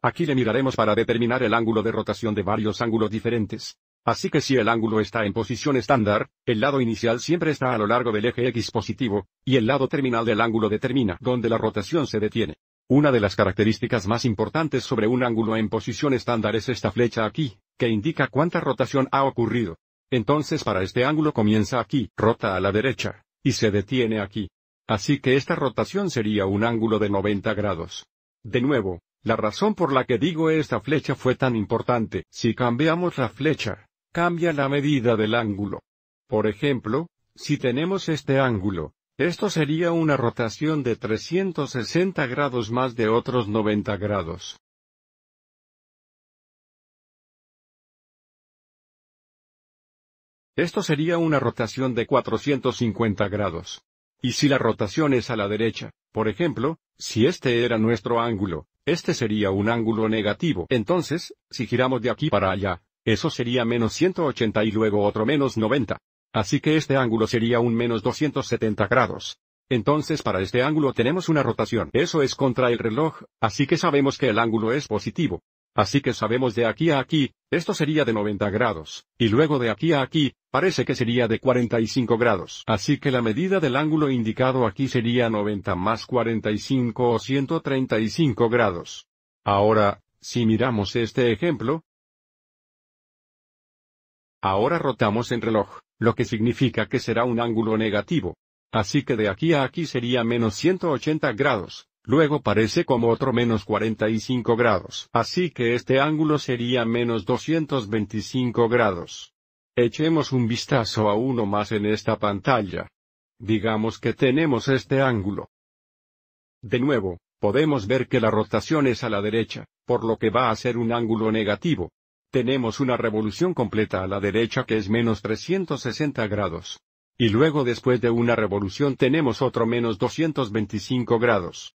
Aquí le miraremos para determinar el ángulo de rotación de varios ángulos diferentes. Así que si el ángulo está en posición estándar, el lado inicial siempre está a lo largo del eje X positivo, y el lado terminal del ángulo determina dónde la rotación se detiene. Una de las características más importantes sobre un ángulo en posición estándar es esta flecha aquí, que indica cuánta rotación ha ocurrido. Entonces para este ángulo comienza aquí, rota a la derecha, y se detiene aquí. Así que esta rotación sería un ángulo de 90 grados. De nuevo, la razón por la que digo esta flecha fue tan importante, si cambiamos la flecha, cambia la medida del ángulo. Por ejemplo, si tenemos este ángulo, esto sería una rotación de 360 grados más de otros 90 grados. Esto sería una rotación de 450 grados. Y si la rotación es a la derecha, por ejemplo, si este era nuestro ángulo, este sería un ángulo negativo. Entonces, si giramos de aquí para allá, eso sería menos 180 y luego otro menos 90. Así que este ángulo sería un menos 270 grados. Entonces para este ángulo tenemos una rotación. Eso es contra el reloj, así que sabemos que el ángulo es positivo. Así que sabemos de aquí a aquí, esto sería de 90 grados, y luego de aquí a aquí, parece que sería de 45 grados. Así que la medida del ángulo indicado aquí sería 90 más 45 o 135 grados. Ahora, si miramos este ejemplo, ahora rotamos en reloj, lo que significa que será un ángulo negativo. Así que de aquí a aquí sería menos 180 grados, Luego parece como otro menos 45 grados. Así que este ángulo sería menos 225 grados. Echemos un vistazo a uno más en esta pantalla. Digamos que tenemos este ángulo. De nuevo, podemos ver que la rotación es a la derecha, por lo que va a ser un ángulo negativo. Tenemos una revolución completa a la derecha que es menos 360 grados. Y luego después de una revolución tenemos otro menos 225 grados.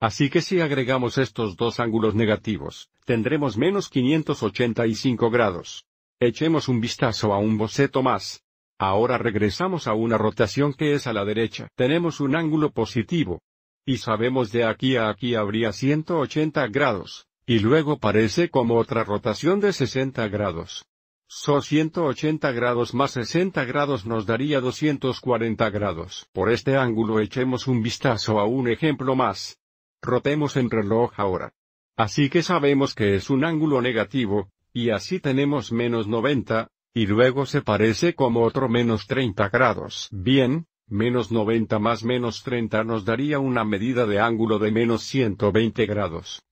Así que si agregamos estos dos ángulos negativos, tendremos menos 585 grados. Echemos un vistazo a un boceto más. Ahora regresamos a una rotación que es a la derecha. Tenemos un ángulo positivo. Y sabemos de aquí a aquí habría 180 grados. Y luego parece como otra rotación de 60 grados. So 180 grados más 60 grados nos daría 240 grados. Por este ángulo echemos un vistazo a un ejemplo más rotemos en reloj ahora. Así que sabemos que es un ángulo negativo, y así tenemos menos 90, y luego se parece como otro menos 30 grados. Bien, menos 90 más menos 30 nos daría una medida de ángulo de menos 120 grados.